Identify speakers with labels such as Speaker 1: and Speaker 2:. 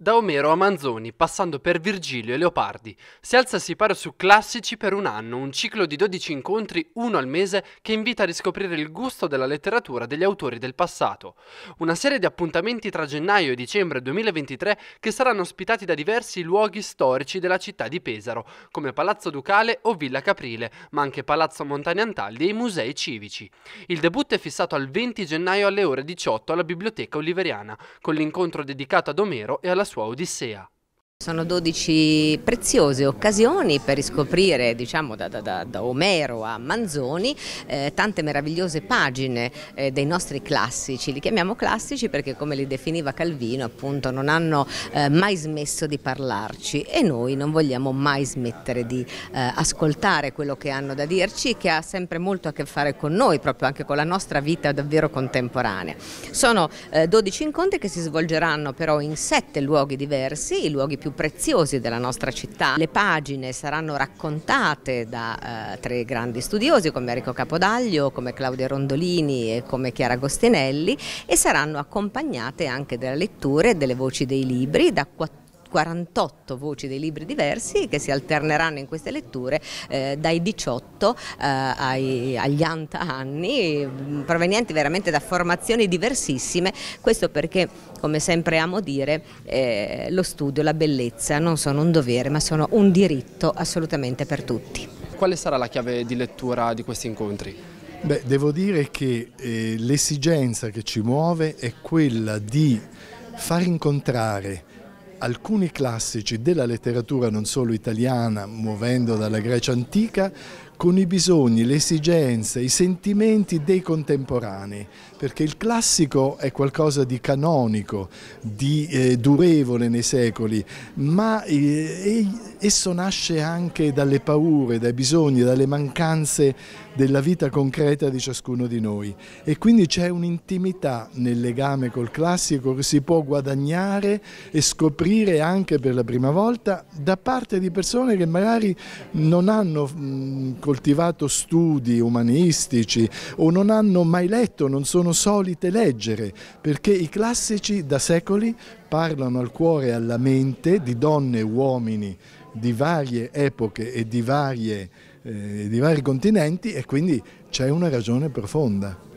Speaker 1: Da Omero a Manzoni, passando per Virgilio e Leopardi, si alza sipario su Classici per un anno, un ciclo di 12 incontri, uno al mese, che invita a riscoprire il gusto della letteratura degli autori del passato. Una serie di appuntamenti tra gennaio e dicembre 2023 che saranno ospitati da diversi luoghi storici della città di Pesaro, come Palazzo Ducale o Villa Caprile, ma anche Palazzo Montani Antaldi e i musei civici. Il debutto è fissato al 20 gennaio alle ore 18 alla Biblioteca Oliveriana, con l'incontro dedicato ad Omero e alla soit Odyssea.
Speaker 2: Sono 12 preziose occasioni per riscoprire, diciamo, da, da, da Omero a Manzoni, eh, tante meravigliose pagine eh, dei nostri classici. Li chiamiamo classici perché, come li definiva Calvino, appunto, non hanno eh, mai smesso di parlarci e noi non vogliamo mai smettere di eh, ascoltare quello che hanno da dirci, che ha sempre molto a che fare con noi, proprio anche con la nostra vita davvero contemporanea. Sono 12 eh, incontri che si svolgeranno però in sette luoghi diversi, i luoghi più più preziosi della nostra città. Le pagine saranno raccontate da eh, tre grandi studiosi come Enrico Capodaglio, come Claudia Rondolini e come Chiara Agostinelli e saranno accompagnate anche della lettura e delle voci dei libri da 14 48 voci dei libri diversi che si alterneranno in queste letture eh, dai 18 eh, ai, agli anta anni, mm, provenienti veramente da formazioni diversissime, questo perché come sempre amo dire eh, lo studio, la bellezza non sono un dovere ma sono un diritto assolutamente
Speaker 3: per tutti.
Speaker 1: Quale sarà la chiave di lettura di questi incontri? Beh, devo dire
Speaker 3: che eh, l'esigenza che ci muove è quella di far incontrare alcuni classici della letteratura non solo italiana, muovendo dalla Grecia antica, con i bisogni, le esigenze, i sentimenti dei contemporanei, perché il classico è qualcosa di canonico, di eh, durevole nei secoli, ma eh, esso nasce anche dalle paure, dai bisogni, dalle mancanze della vita concreta di ciascuno di noi e quindi c'è un'intimità nel legame col classico che si può guadagnare e scoprire anche per la prima volta da parte di persone che magari non hanno mh, coltivato studi umanistici o non hanno mai letto, non sono solite leggere, perché i classici da secoli parlano al cuore e alla mente di donne e uomini di varie epoche e di, varie, eh, di vari continenti e quindi c'è una ragione profonda.